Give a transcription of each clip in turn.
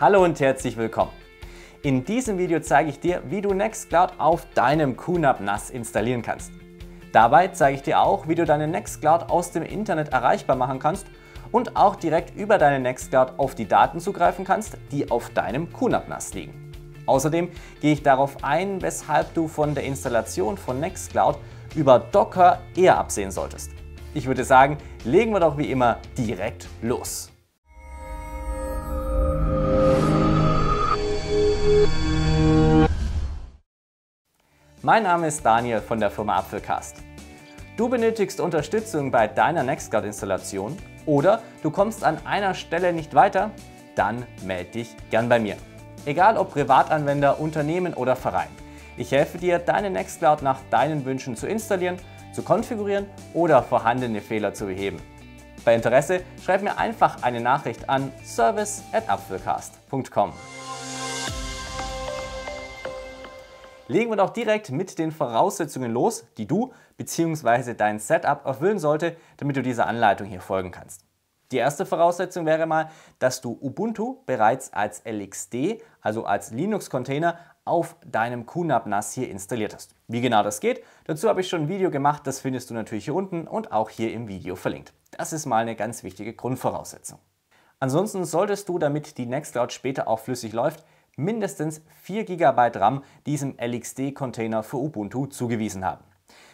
Hallo und herzlich willkommen. In diesem Video zeige ich dir, wie du Nextcloud auf deinem QNAP NAS installieren kannst. Dabei zeige ich dir auch, wie du deine Nextcloud aus dem Internet erreichbar machen kannst und auch direkt über deine Nextcloud auf die Daten zugreifen kannst, die auf deinem QNAP NAS liegen. Außerdem gehe ich darauf ein, weshalb du von der Installation von Nextcloud über Docker eher absehen solltest. Ich würde sagen, legen wir doch wie immer direkt los. Mein Name ist Daniel von der Firma Apfelcast. Du benötigst Unterstützung bei deiner Nextcloud-Installation oder du kommst an einer Stelle nicht weiter? Dann melde dich gern bei mir. Egal ob Privatanwender, Unternehmen oder Verein. Ich helfe dir, deine Nextcloud nach deinen Wünschen zu installieren, zu konfigurieren oder vorhandene Fehler zu beheben. Bei Interesse schreib mir einfach eine Nachricht an service at service@apfelcast.com. Legen wir doch direkt mit den Voraussetzungen los, die du bzw. dein Setup erfüllen sollte, damit du dieser Anleitung hier folgen kannst. Die erste Voraussetzung wäre mal, dass du Ubuntu bereits als LXD, also als Linux-Container, auf deinem QNAP NAS hier installiert hast. Wie genau das geht, dazu habe ich schon ein Video gemacht, das findest du natürlich hier unten und auch hier im Video verlinkt. Das ist mal eine ganz wichtige Grundvoraussetzung. Ansonsten solltest du, damit die Nextcloud später auch flüssig läuft, mindestens 4 GB RAM diesem LXD-Container für Ubuntu zugewiesen haben.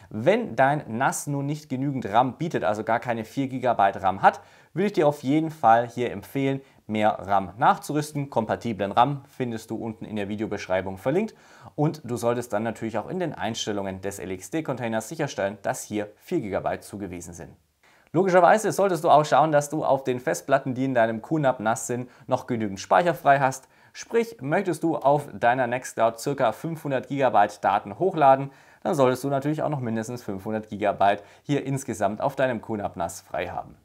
Wenn dein NAS nun nicht genügend RAM bietet, also gar keine 4 GB RAM hat, würde ich dir auf jeden Fall hier empfehlen, mehr RAM nachzurüsten. Kompatiblen RAM findest du unten in der Videobeschreibung verlinkt. Und du solltest dann natürlich auch in den Einstellungen des LXD-Containers sicherstellen, dass hier 4 GB zugewiesen sind. Logischerweise solltest du auch schauen, dass du auf den Festplatten, die in deinem QNAP nass sind, noch genügend Speicher frei hast. Sprich, möchtest du auf deiner Nextcloud ca. 500 GB Daten hochladen, dann solltest du natürlich auch noch mindestens 500 GB hier insgesamt auf deinem QNAP nass frei haben.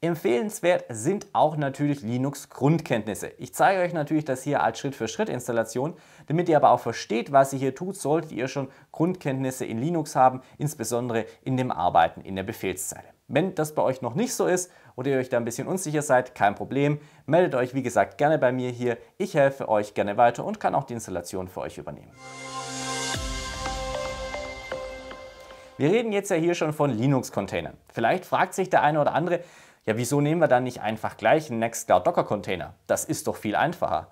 Empfehlenswert sind auch natürlich Linux-Grundkenntnisse. Ich zeige euch natürlich das hier als Schritt-für-Schritt-Installation, damit ihr aber auch versteht, was ihr hier tut, solltet ihr schon Grundkenntnisse in Linux haben, insbesondere in dem Arbeiten in der Befehlszeile. Wenn das bei euch noch nicht so ist oder ihr euch da ein bisschen unsicher seid, kein Problem. Meldet euch, wie gesagt, gerne bei mir hier. Ich helfe euch gerne weiter und kann auch die Installation für euch übernehmen. Wir reden jetzt ja hier schon von Linux-Containern. Vielleicht fragt sich der eine oder andere, ja, wieso nehmen wir dann nicht einfach gleich einen Nextcloud Docker Container? Das ist doch viel einfacher.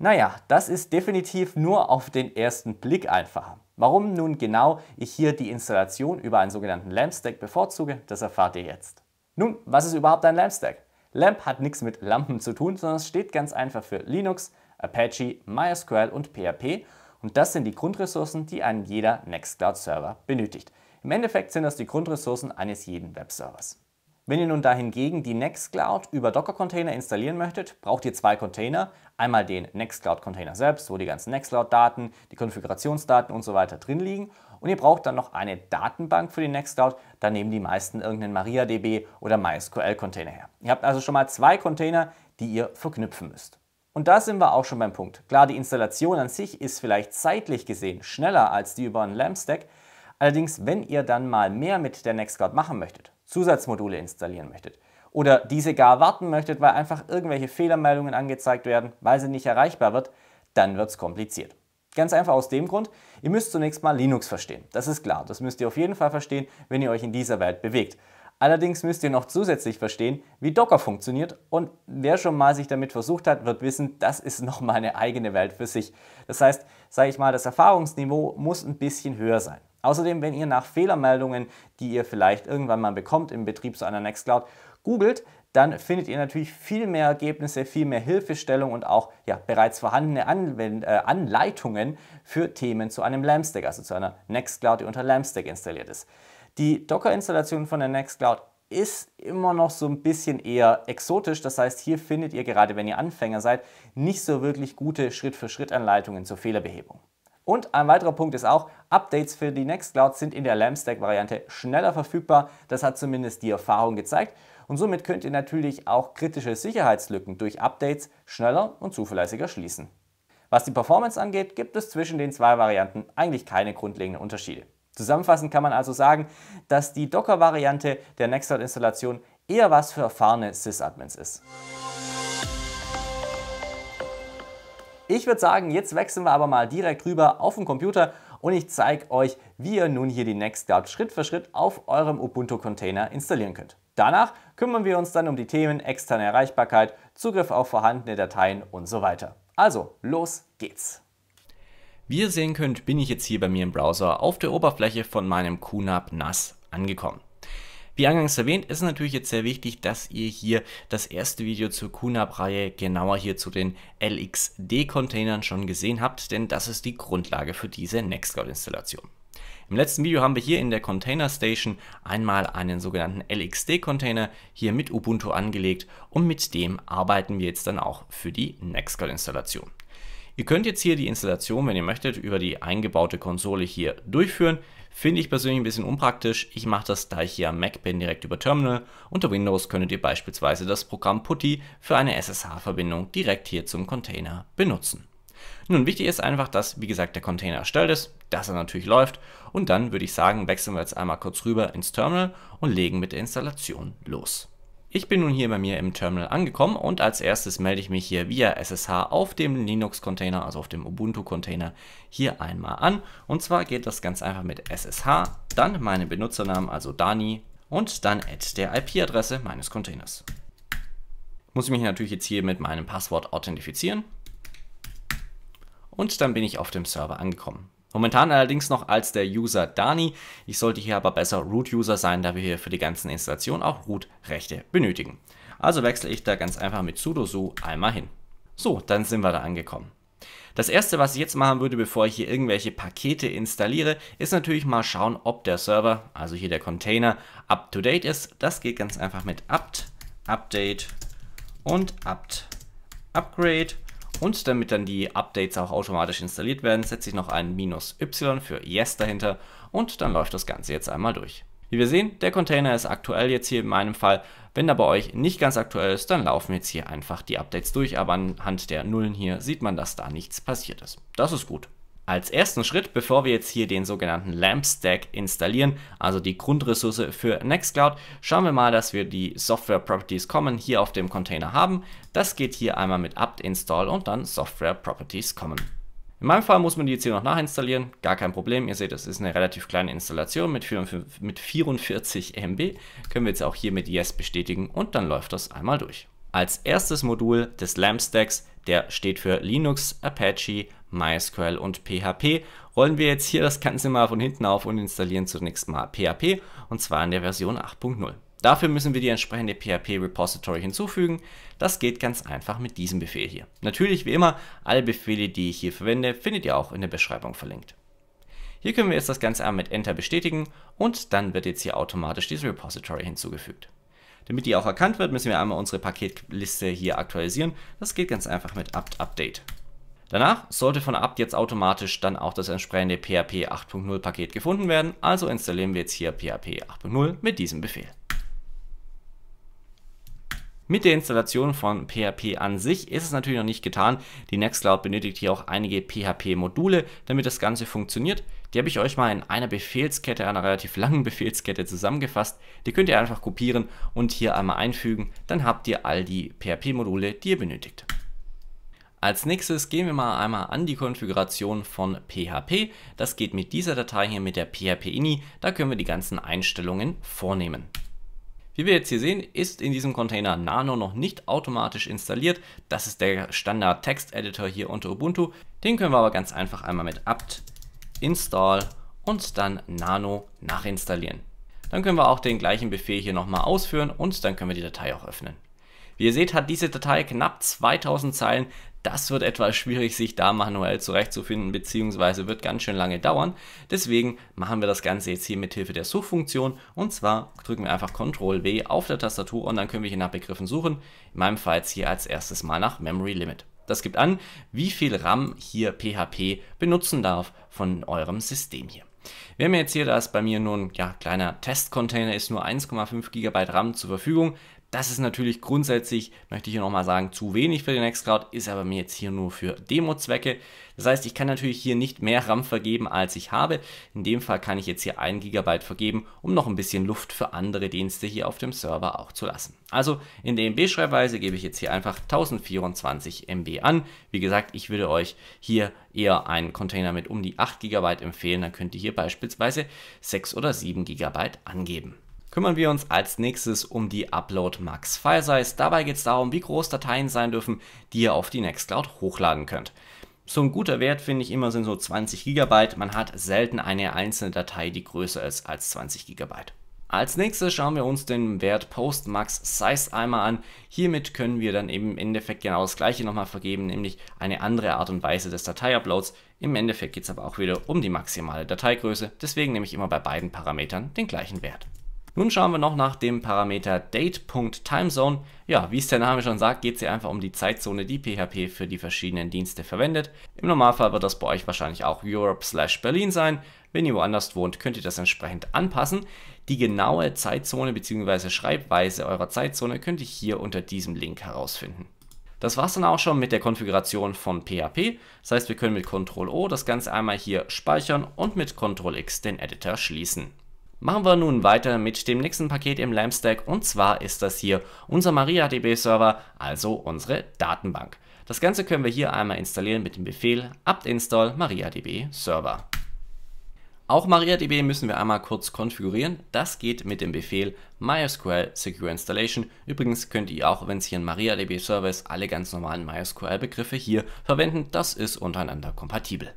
Naja, das ist definitiv nur auf den ersten Blick einfacher. Warum nun genau ich hier die Installation über einen sogenannten Lamp Stack bevorzuge, das erfahrt ihr jetzt. Nun, was ist überhaupt ein Lamp Stack? LAMP hat nichts mit Lampen zu tun, sondern es steht ganz einfach für Linux, Apache, MySQL und PHP und das sind die Grundressourcen, die ein jeder Nextcloud-Server benötigt. Im Endeffekt sind das die Grundressourcen eines jeden Webservers. Wenn ihr nun dahingegen die Nextcloud über Docker-Container installieren möchtet, braucht ihr zwei Container. Einmal den Nextcloud-Container selbst, wo die ganzen Nextcloud-Daten, die Konfigurationsdaten und so weiter drin liegen. Und ihr braucht dann noch eine Datenbank für den Nextcloud. Da nehmen die meisten irgendeinen MariaDB oder MySQL-Container her. Ihr habt also schon mal zwei Container, die ihr verknüpfen müsst. Und da sind wir auch schon beim Punkt. Klar, die Installation an sich ist vielleicht zeitlich gesehen schneller als die über einen LAMP-Stack. Allerdings, wenn ihr dann mal mehr mit der Nextcloud machen möchtet, Zusatzmodule installieren möchtet oder diese gar warten möchtet, weil einfach irgendwelche Fehlermeldungen angezeigt werden, weil sie nicht erreichbar wird, dann wird es kompliziert. Ganz einfach aus dem Grund, ihr müsst zunächst mal Linux verstehen. Das ist klar, das müsst ihr auf jeden Fall verstehen, wenn ihr euch in dieser Welt bewegt. Allerdings müsst ihr noch zusätzlich verstehen, wie Docker funktioniert und wer schon mal sich damit versucht hat, wird wissen, das ist nochmal eine eigene Welt für sich. Das heißt, sage ich mal, das Erfahrungsniveau muss ein bisschen höher sein. Außerdem, wenn ihr nach Fehlermeldungen, die ihr vielleicht irgendwann mal bekommt im Betrieb zu einer Nextcloud, googelt, dann findet ihr natürlich viel mehr Ergebnisse, viel mehr Hilfestellung und auch ja, bereits vorhandene Anwend äh, Anleitungen für Themen zu einem LAMP-Stack, also zu einer Nextcloud, die unter LAMP-Stack installiert ist. Die Docker-Installation von der Nextcloud ist immer noch so ein bisschen eher exotisch. Das heißt, hier findet ihr gerade, wenn ihr Anfänger seid, nicht so wirklich gute Schritt-für-Schritt-Anleitungen zur Fehlerbehebung. Und ein weiterer Punkt ist auch, Updates für die Nextcloud sind in der Lambstack-Variante schneller verfügbar. Das hat zumindest die Erfahrung gezeigt. Und somit könnt ihr natürlich auch kritische Sicherheitslücken durch Updates schneller und zuverlässiger schließen. Was die Performance angeht, gibt es zwischen den zwei Varianten eigentlich keine grundlegenden Unterschiede. Zusammenfassend kann man also sagen, dass die Docker-Variante der Nextcloud-Installation eher was für erfahrene Sys-Admins ist. Ich würde sagen, jetzt wechseln wir aber mal direkt rüber auf den Computer und ich zeige euch, wie ihr nun hier die Nextcloud Schritt für Schritt auf eurem Ubuntu-Container installieren könnt. Danach kümmern wir uns dann um die Themen externe Erreichbarkeit, Zugriff auf vorhandene Dateien und so weiter. Also, los geht's! Wie ihr sehen könnt, bin ich jetzt hier bei mir im Browser auf der Oberfläche von meinem QNAP NAS angekommen. Wie eingangs erwähnt, ist es natürlich jetzt sehr wichtig, dass ihr hier das erste Video zur QNAP-Reihe, genauer hier zu den LXD-Containern schon gesehen habt, denn das ist die Grundlage für diese Nextcloud-Installation. Im letzten Video haben wir hier in der Container Station einmal einen sogenannten LXD-Container hier mit Ubuntu angelegt und mit dem arbeiten wir jetzt dann auch für die Nextcloud-Installation. Ihr könnt jetzt hier die Installation, wenn ihr möchtet, über die eingebaute Konsole hier durchführen. Finde ich persönlich ein bisschen unpraktisch. Ich mache das, da ich hier am Mac bin, direkt über Terminal. Unter Windows könntet ihr beispielsweise das Programm PuTTY für eine SSH-Verbindung direkt hier zum Container benutzen. Nun, wichtig ist einfach, dass, wie gesagt, der Container erstellt ist, dass er natürlich läuft und dann würde ich sagen, wechseln wir jetzt einmal kurz rüber ins Terminal und legen mit der Installation los. Ich bin nun hier bei mir im Terminal angekommen und als erstes melde ich mich hier via SSH auf dem Linux-Container, also auf dem Ubuntu-Container, hier einmal an. Und zwar geht das ganz einfach mit SSH, dann meinen Benutzernamen, also Dani, und dann add der IP-Adresse meines Containers. Muss ich mich natürlich jetzt hier mit meinem Passwort authentifizieren. Und dann bin ich auf dem Server angekommen. Momentan allerdings noch als der User Dani. Ich sollte hier aber besser Root-User sein, da wir hier für die ganzen Installationen auch Root-Rechte benötigen. Also wechsle ich da ganz einfach mit sudo su einmal hin. So, dann sind wir da angekommen. Das erste, was ich jetzt machen würde, bevor ich hier irgendwelche Pakete installiere, ist natürlich mal schauen, ob der Server, also hier der Container, up to date ist. Das geht ganz einfach mit apt, update und apt, upgrade und damit dann die Updates auch automatisch installiert werden, setze ich noch ein minus "-y" für Yes dahinter und dann läuft das Ganze jetzt einmal durch. Wie wir sehen, der Container ist aktuell jetzt hier in meinem Fall. Wenn er bei euch nicht ganz aktuell ist, dann laufen jetzt hier einfach die Updates durch, aber anhand der Nullen hier sieht man, dass da nichts passiert ist. Das ist gut. Als ersten Schritt, bevor wir jetzt hier den sogenannten LAMP Stack installieren, also die Grundressource für Nextcloud, schauen wir mal, dass wir die Software Properties Common hier auf dem Container haben. Das geht hier einmal mit apt install und dann Software Properties Common. In meinem Fall muss man die jetzt hier noch nachinstallieren, gar kein Problem. Ihr seht, es ist eine relativ kleine Installation mit 44, mit 44 MB. Können wir jetzt auch hier mit Yes bestätigen und dann läuft das einmal durch. Als erstes Modul des LAMP Stacks, der steht für Linux, Apache, MySQL und PHP. Rollen wir jetzt hier das Ganze mal von hinten auf und installieren zunächst mal PHP und zwar in der Version 8.0. Dafür müssen wir die entsprechende PHP-Repository hinzufügen. Das geht ganz einfach mit diesem Befehl hier. Natürlich wie immer, alle Befehle, die ich hier verwende, findet ihr auch in der Beschreibung verlinkt. Hier können wir jetzt das Ganze einmal mit Enter bestätigen und dann wird jetzt hier automatisch diese Repository hinzugefügt. Damit die auch erkannt wird, müssen wir einmal unsere Paketliste hier aktualisieren. Das geht ganz einfach mit apt-update. Danach sollte von ab jetzt automatisch dann auch das entsprechende PHP 8.0 Paket gefunden werden, also installieren wir jetzt hier PHP 8.0 mit diesem Befehl. Mit der Installation von PHP an sich ist es natürlich noch nicht getan. Die Nextcloud benötigt hier auch einige PHP-Module, damit das Ganze funktioniert. Die habe ich euch mal in einer Befehlskette, einer relativ langen Befehlskette zusammengefasst. Die könnt ihr einfach kopieren und hier einmal einfügen. Dann habt ihr all die PHP-Module, die ihr benötigt. Als nächstes gehen wir mal einmal an die Konfiguration von PHP. Das geht mit dieser Datei hier mit der PHP-INI. Da können wir die ganzen Einstellungen vornehmen. Wie wir jetzt hier sehen, ist in diesem Container Nano noch nicht automatisch installiert. Das ist der Standard-Text-Editor hier unter Ubuntu. Den können wir aber ganz einfach einmal mit apt install und dann nano nachinstallieren. Dann können wir auch den gleichen Befehl hier nochmal ausführen und dann können wir die Datei auch öffnen. Wie ihr seht, hat diese Datei knapp 2000 Zeilen. Das wird etwas schwierig, sich da manuell zurechtzufinden, beziehungsweise wird ganz schön lange dauern. Deswegen machen wir das Ganze jetzt hier mit Hilfe der Suchfunktion. Und zwar drücken wir einfach Ctrl W auf der Tastatur und dann können wir hier nach Begriffen suchen. In meinem Fall jetzt hier als erstes mal nach Memory Limit. Das gibt an, wie viel RAM hier PHP benutzen darf von eurem System hier. Wir haben jetzt hier, da es bei mir nur ein ja, kleiner Testcontainer ist, nur 1,5 GB RAM zur Verfügung. Das ist natürlich grundsätzlich, möchte ich hier nochmal sagen, zu wenig für den Nextcloud, ist aber mir jetzt hier nur für Demo-Zwecke. Das heißt, ich kann natürlich hier nicht mehr RAM vergeben, als ich habe. In dem Fall kann ich jetzt hier 1 GB vergeben, um noch ein bisschen Luft für andere Dienste hier auf dem Server auch zu lassen. Also in der e MB-Schreibweise gebe ich jetzt hier einfach 1024 MB an. Wie gesagt, ich würde euch hier eher einen Container mit um die 8 GB empfehlen. Dann könnt ihr hier beispielsweise 6 oder 7 GB angeben kümmern wir uns als nächstes um die Upload Max File Size. Dabei geht es darum, wie groß Dateien sein dürfen, die ihr auf die Nextcloud hochladen könnt. So ein guter Wert finde ich immer sind so 20 GB. Man hat selten eine einzelne Datei, die größer ist als 20 GB. Als nächstes schauen wir uns den Wert Post Max Size einmal an. Hiermit können wir dann eben im Endeffekt genau das gleiche nochmal vergeben, nämlich eine andere Art und Weise des Dateiuploads. Im Endeffekt geht es aber auch wieder um die maximale Dateigröße, deswegen nehme ich immer bei beiden Parametern den gleichen Wert. Nun schauen wir noch nach dem Parameter Date.TimeZone. Ja, wie es der Name schon sagt, geht es hier einfach um die Zeitzone, die PHP für die verschiedenen Dienste verwendet. Im Normalfall wird das bei euch wahrscheinlich auch Europe slash Berlin sein. Wenn ihr woanders wohnt, könnt ihr das entsprechend anpassen. Die genaue Zeitzone bzw. Schreibweise eurer Zeitzone könnt ihr hier unter diesem Link herausfinden. Das war es dann auch schon mit der Konfiguration von PHP. Das heißt, wir können mit Ctrl O das Ganze einmal hier speichern und mit Ctrl X den Editor schließen. Machen wir nun weiter mit dem nächsten Paket im LAMP Stack und zwar ist das hier unser MariaDB Server, also unsere Datenbank. Das Ganze können wir hier einmal installieren mit dem Befehl apt install MariaDB Server. Auch MariaDB müssen wir einmal kurz konfigurieren. Das geht mit dem Befehl MySQL Secure Installation. Übrigens könnt ihr auch, wenn es hier ein MariaDB Server ist, alle ganz normalen MySQL Begriffe hier verwenden. Das ist untereinander kompatibel.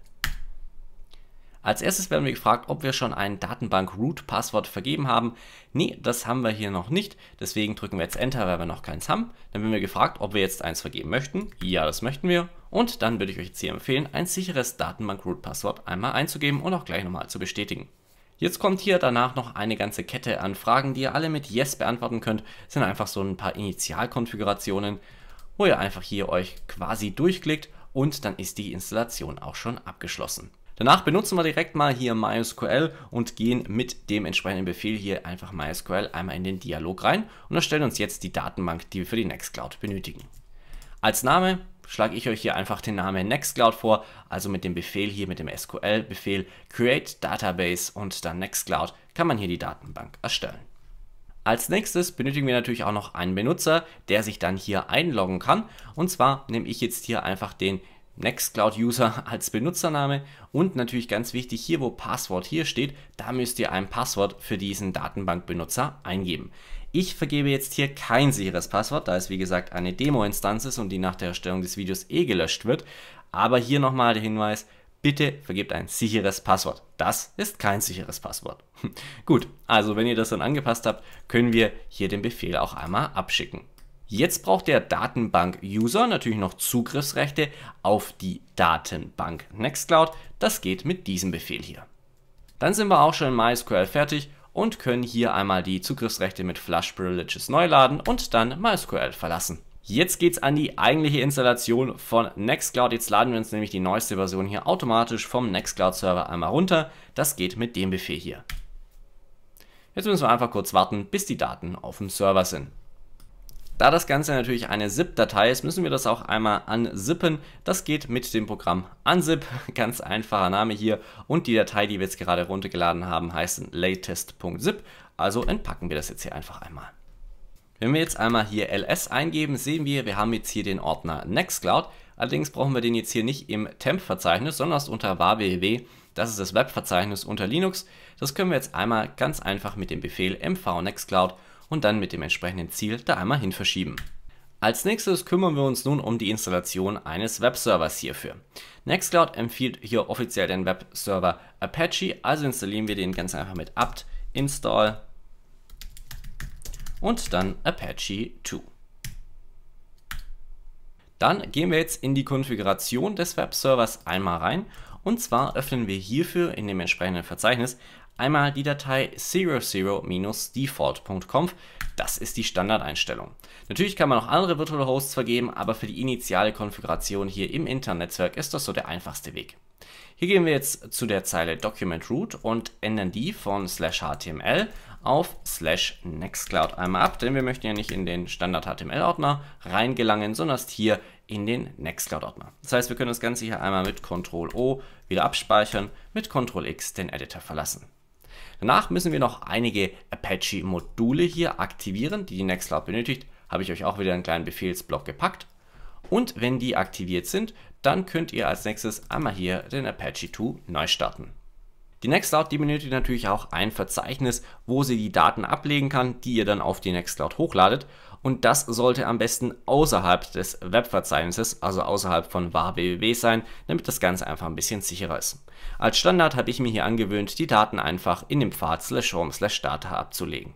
Als erstes werden wir gefragt, ob wir schon ein Datenbank-Root-Passwort vergeben haben. Nee, das haben wir hier noch nicht. Deswegen drücken wir jetzt Enter, weil wir noch keins haben. Dann werden wir gefragt, ob wir jetzt eins vergeben möchten. Ja, das möchten wir. Und dann würde ich euch jetzt hier empfehlen, ein sicheres Datenbank-Root-Passwort einmal einzugeben und auch gleich nochmal zu bestätigen. Jetzt kommt hier danach noch eine ganze Kette an Fragen, die ihr alle mit Yes beantworten könnt. Das sind einfach so ein paar Initialkonfigurationen, wo ihr einfach hier euch quasi durchklickt und dann ist die Installation auch schon abgeschlossen. Danach benutzen wir direkt mal hier MySQL und gehen mit dem entsprechenden Befehl hier einfach MySQL einmal in den Dialog rein und erstellen uns jetzt die Datenbank, die wir für die Nextcloud benötigen. Als Name schlage ich euch hier einfach den Namen Nextcloud vor, also mit dem Befehl hier, mit dem SQL-Befehl Create Database und dann Nextcloud kann man hier die Datenbank erstellen. Als nächstes benötigen wir natürlich auch noch einen Benutzer, der sich dann hier einloggen kann. Und zwar nehme ich jetzt hier einfach den Nextcloud-User als Benutzername und natürlich ganz wichtig hier, wo Passwort hier steht, da müsst ihr ein Passwort für diesen Datenbankbenutzer eingeben. Ich vergebe jetzt hier kein sicheres Passwort, da es wie gesagt eine Demo-Instanz ist und die nach der Erstellung des Videos eh gelöscht wird. Aber hier nochmal der Hinweis, bitte vergebt ein sicheres Passwort. Das ist kein sicheres Passwort. Gut, also wenn ihr das dann angepasst habt, können wir hier den Befehl auch einmal abschicken. Jetzt braucht der Datenbank-User natürlich noch Zugriffsrechte auf die Datenbank Nextcloud. Das geht mit diesem Befehl hier. Dann sind wir auch schon in MySQL fertig und können hier einmal die Zugriffsrechte mit Flush Privileges neu laden und dann MySQL verlassen. Jetzt geht es an die eigentliche Installation von Nextcloud. Jetzt laden wir uns nämlich die neueste Version hier automatisch vom Nextcloud Server einmal runter. Das geht mit dem Befehl hier. Jetzt müssen wir einfach kurz warten, bis die Daten auf dem Server sind. Da das Ganze natürlich eine ZIP-Datei ist, müssen wir das auch einmal unzippen. Das geht mit dem Programm unzip, ganz einfacher Name hier. Und die Datei, die wir jetzt gerade runtergeladen haben, heißt latest.zip. Also entpacken wir das jetzt hier einfach einmal. Wenn wir jetzt einmal hier ls eingeben, sehen wir, wir haben jetzt hier den Ordner Nextcloud. Allerdings brauchen wir den jetzt hier nicht im Temp-Verzeichnis, sondern erst unter www. Das ist das Web-Verzeichnis unter Linux. Das können wir jetzt einmal ganz einfach mit dem Befehl mv Nextcloud und dann mit dem entsprechenden Ziel da einmal hin verschieben. Als nächstes kümmern wir uns nun um die Installation eines Webservers hierfür. Nextcloud empfiehlt hier offiziell den Webserver Apache, also installieren wir den ganz einfach mit apt install und dann Apache 2. Dann gehen wir jetzt in die Konfiguration des Webservers einmal rein und zwar öffnen wir hierfür in dem entsprechenden Verzeichnis einmal die Datei 00-default.conf. Das ist die Standardeinstellung. Natürlich kann man auch andere Virtual Hosts vergeben, aber für die initiale Konfiguration hier im internen Netzwerk ist das so der einfachste Weg. Hier gehen wir jetzt zu der Zeile Document Root und ändern die von slash HTML auf slash Nextcloud einmal ab, denn wir möchten ja nicht in den Standard HTML-Ordner reingelangen, sondern erst hier in den Nextcloud-Ordner. Das heißt, wir können das Ganze hier einmal mit Ctrl O wieder abspeichern, mit Ctrl X den Editor verlassen. Danach müssen wir noch einige Apache-Module hier aktivieren, die die Nextcloud benötigt. Habe ich euch auch wieder einen kleinen Befehlsblock gepackt. Und wenn die aktiviert sind, dann könnt ihr als nächstes einmal hier den Apache 2 neu starten. Die Nextcloud, die benötigt natürlich auch ein Verzeichnis, wo sie die Daten ablegen kann, die ihr dann auf die Nextcloud hochladet und das sollte am besten außerhalb des Webverzeichnisses, also außerhalb von var www sein, damit das Ganze einfach ein bisschen sicherer ist. Als Standard habe ich mir hier angewöhnt, die Daten einfach in dem Pfad slash home slash data abzulegen.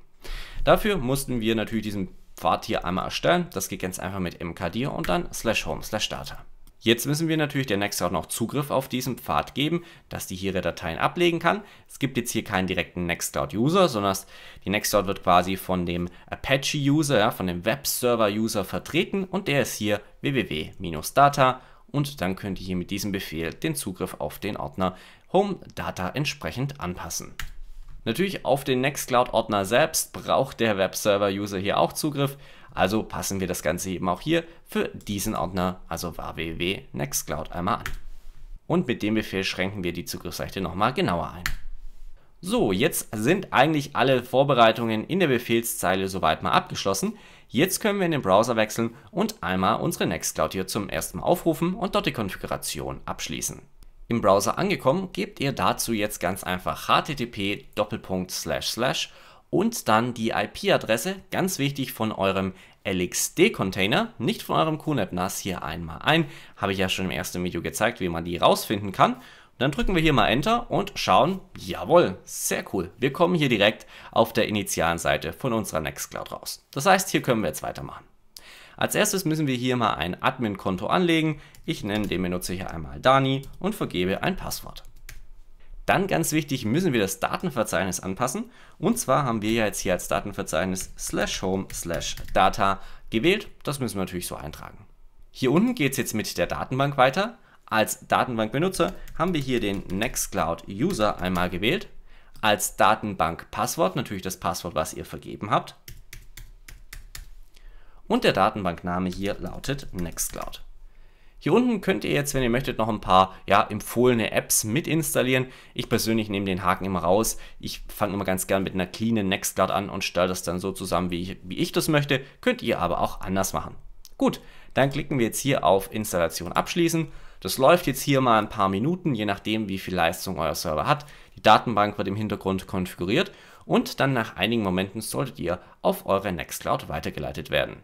Dafür mussten wir natürlich diesen Pfad hier einmal erstellen. Das geht ganz einfach mit mkdir und dann slash home slash data. Jetzt müssen wir natürlich der Next auch noch Zugriff auf diesen Pfad geben, dass die hier ihre Dateien ablegen kann. Es gibt jetzt hier keinen direkten Nextcloud-User, sondern die Nextcloud wird quasi von dem Apache-User, ja, von dem Webserver-User vertreten und der ist hier www-data und dann könnt ihr hier mit diesem Befehl den Zugriff auf den Ordner Home Data entsprechend anpassen. Natürlich auf den Nextcloud-Ordner selbst braucht der Webserver-User hier auch Zugriff. Also passen wir das Ganze eben auch hier für diesen Ordner, also www Nextcloud einmal an. Und mit dem Befehl schränken wir die Zugriffsrechte nochmal genauer ein. So, jetzt sind eigentlich alle Vorbereitungen in der Befehlszeile soweit mal abgeschlossen. Jetzt können wir in den Browser wechseln und einmal unsere Nextcloud hier zum ersten Mal aufrufen und dort die Konfiguration abschließen. Im Browser angekommen, gebt ihr dazu jetzt ganz einfach http:// und dann die IP-Adresse, ganz wichtig, von eurem LXD-Container, nicht von eurem QNAP-NAS hier einmal ein. Habe ich ja schon im ersten Video gezeigt, wie man die rausfinden kann. Und dann drücken wir hier mal Enter und schauen, jawohl, sehr cool. Wir kommen hier direkt auf der initialen Seite von unserer Nextcloud raus. Das heißt, hier können wir jetzt weitermachen. Als erstes müssen wir hier mal ein Admin-Konto anlegen. Ich nenne den Benutzer hier einmal Dani und vergebe ein Passwort. Dann ganz wichtig, müssen wir das Datenverzeichnis anpassen. Und zwar haben wir ja jetzt hier als Datenverzeichnis slash home slash data gewählt. Das müssen wir natürlich so eintragen. Hier unten geht es jetzt mit der Datenbank weiter. Als Datenbankbenutzer haben wir hier den Nextcloud User einmal gewählt. Als Datenbank Passwort natürlich das Passwort, was ihr vergeben habt. Und der Datenbankname hier lautet Nextcloud. Hier unten könnt ihr jetzt, wenn ihr möchtet, noch ein paar ja, empfohlene Apps mit installieren. Ich persönlich nehme den Haken immer raus. Ich fange immer ganz gern mit einer cleanen Nextcloud an und stelle das dann so zusammen, wie ich, wie ich das möchte. Könnt ihr aber auch anders machen. Gut, dann klicken wir jetzt hier auf Installation abschließen. Das läuft jetzt hier mal ein paar Minuten, je nachdem wie viel Leistung euer Server hat. Die Datenbank wird im Hintergrund konfiguriert und dann nach einigen Momenten solltet ihr auf eure Nextcloud weitergeleitet werden.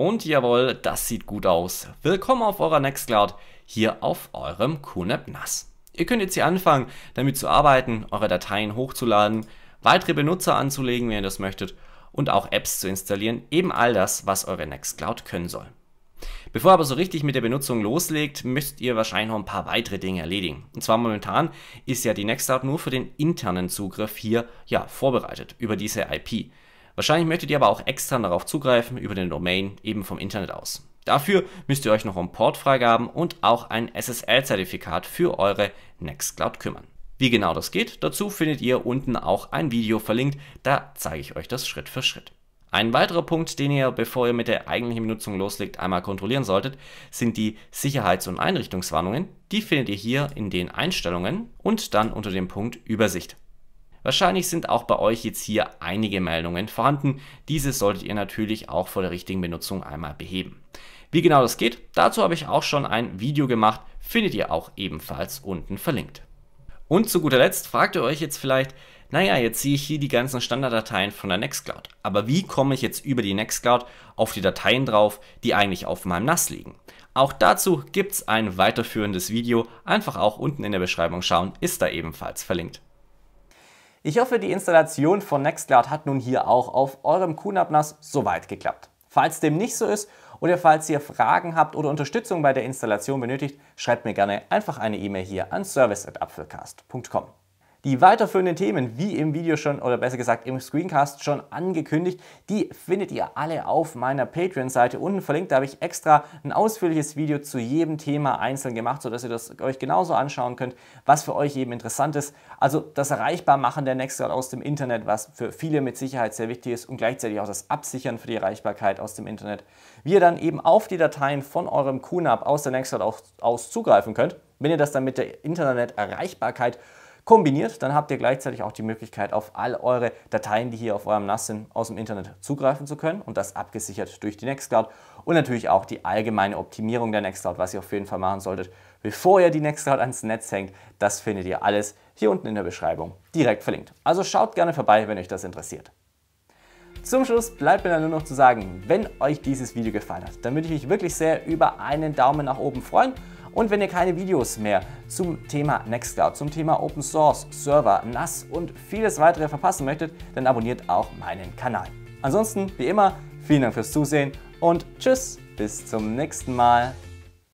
Und jawohl, das sieht gut aus. Willkommen auf eurer Nextcloud, hier auf eurem QNAP NAS. Ihr könnt jetzt hier anfangen, damit zu arbeiten, eure Dateien hochzuladen, weitere Benutzer anzulegen, wenn ihr das möchtet, und auch Apps zu installieren, eben all das, was eure Nextcloud können soll. Bevor ihr aber so richtig mit der Benutzung loslegt, müsst ihr wahrscheinlich noch ein paar weitere Dinge erledigen. Und zwar momentan ist ja die Nextcloud nur für den internen Zugriff hier ja vorbereitet über diese IP. Wahrscheinlich möchtet ihr aber auch extern darauf zugreifen über den Domain eben vom Internet aus. Dafür müsst ihr euch noch um Portfreigaben und auch ein SSL-Zertifikat für eure Nextcloud kümmern. Wie genau das geht, dazu findet ihr unten auch ein Video verlinkt, da zeige ich euch das Schritt für Schritt. Ein weiterer Punkt, den ihr, bevor ihr mit der eigentlichen Benutzung loslegt, einmal kontrollieren solltet, sind die Sicherheits- und Einrichtungswarnungen. Die findet ihr hier in den Einstellungen und dann unter dem Punkt Übersicht. Wahrscheinlich sind auch bei euch jetzt hier einige Meldungen vorhanden. Diese solltet ihr natürlich auch vor der richtigen Benutzung einmal beheben. Wie genau das geht, dazu habe ich auch schon ein Video gemacht, findet ihr auch ebenfalls unten verlinkt. Und zu guter Letzt fragt ihr euch jetzt vielleicht, naja, jetzt sehe ich hier die ganzen Standarddateien von der Nextcloud, aber wie komme ich jetzt über die Nextcloud auf die Dateien drauf, die eigentlich auf meinem NAS liegen? Auch dazu gibt es ein weiterführendes Video, einfach auch unten in der Beschreibung schauen, ist da ebenfalls verlinkt. Ich hoffe, die Installation von Nextcloud hat nun hier auch auf eurem QNAP NAS soweit geklappt. Falls dem nicht so ist oder falls ihr Fragen habt oder Unterstützung bei der Installation benötigt, schreibt mir gerne einfach eine E-Mail hier an service@apfelcast.com. Die weiterführenden Themen, wie im Video schon oder besser gesagt im Screencast schon angekündigt, die findet ihr alle auf meiner Patreon-Seite unten verlinkt. Da habe ich extra ein ausführliches Video zu jedem Thema einzeln gemacht, sodass ihr das euch genauso anschauen könnt, was für euch eben interessant ist. Also das Erreichbarmachen der Nextcloud aus dem Internet, was für viele mit Sicherheit sehr wichtig ist und gleichzeitig auch das Absichern für die Erreichbarkeit aus dem Internet. Wie ihr dann eben auf die Dateien von eurem QNAP aus der Nextcloud aus, aus zugreifen könnt, wenn ihr das dann mit der Internet-Erreichbarkeit kombiniert, dann habt ihr gleichzeitig auch die Möglichkeit, auf all eure Dateien, die hier auf eurem NAS sind, aus dem Internet zugreifen zu können und das abgesichert durch die Nextcloud und natürlich auch die allgemeine Optimierung der Nextcloud, was ihr auf jeden Fall machen solltet, bevor ihr die Nextcloud ans Netz hängt. Das findet ihr alles hier unten in der Beschreibung direkt verlinkt. Also schaut gerne vorbei, wenn euch das interessiert. Zum Schluss bleibt mir dann nur noch zu sagen, wenn euch dieses Video gefallen hat, dann würde ich mich wirklich sehr über einen Daumen nach oben freuen und wenn ihr keine Videos mehr zum Thema Nextcloud, zum Thema Open Source, Server, NAS und vieles weitere verpassen möchtet, dann abonniert auch meinen Kanal. Ansonsten, wie immer, vielen Dank fürs Zusehen und tschüss, bis zum nächsten Mal.